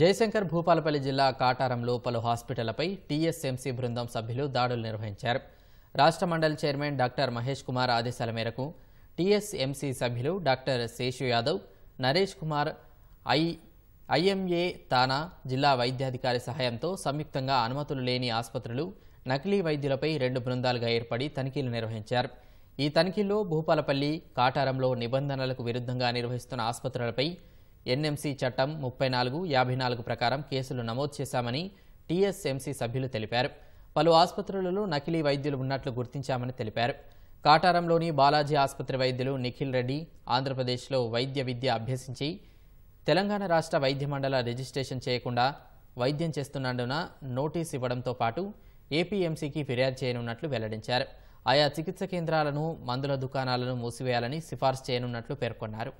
జయశంకర్ భూపాలపల్లి జిల్లా కాటారంలో పలు హాస్పిటళ్లపై టీఎస్ఎంసీ బృందం సభ్యులు దాడులు నిర్వహించారు రాష్ట్ర మండలి చైర్మన్ డాక్టర్ మహేష్ కుమార్ ఆదేశాల మేరకు టీఎస్ఎంసీ సభ్యులు doctor Seshu Yadav Naresh Kumar I IMA తానా జిల్లా వైద్యాధికారి సహాయంతో సంయుక్తంగా అనుమతులు లేని ఆసుపత్రులు నకిలీ వైద్యులపై రెండు బృందాలుగా ఏర్పడి తనిఖీలు నిర్వహించారు ఈ తనిఖీల్లో భూపాలపల్లి కాటారంలో నిబంధనలకు విరుద్ధంగా నిర్వహిస్తున్న ఆసుపత్రులపై ఎన్ఎంసీ చట్టం ముప్పై నాలుగు యాభై నాలుగు ప్రకారం కేసులు నమోదు చేశామని టీఎస్ఎంసీ సభ్యులు తెలిపారు పలు ఆసుపత్రులలో నకిలీ వైద్యులు ఉన్నట్లు గుర్తించామని తెలిపారు కాటారంలోని బాలాజీ ఆసుపత్రి వైద్యులు నిఖిల్ రెడ్డి ఆంధ్రప్రదేశ్లో వైద్య విద్య అభ్యసించి తెలంగాణ రాష్ట్ర వైద్య మండల రిజిస్ట్రేషన్ చేయకుండా వైద్యం చేస్తున్నందున నోటీస్ ఇవ్వడంతో పాటు ఏపీఎంసీకి ఫిర్యాదు చేయనున్నట్లు వెల్లడించారు ఆయా చికిత్స కేంద్రాలను మందుల దుకాణాలను మూసివేయాలని సిఫార్సు చేయనున్నట్లు పేర్కొన్నారు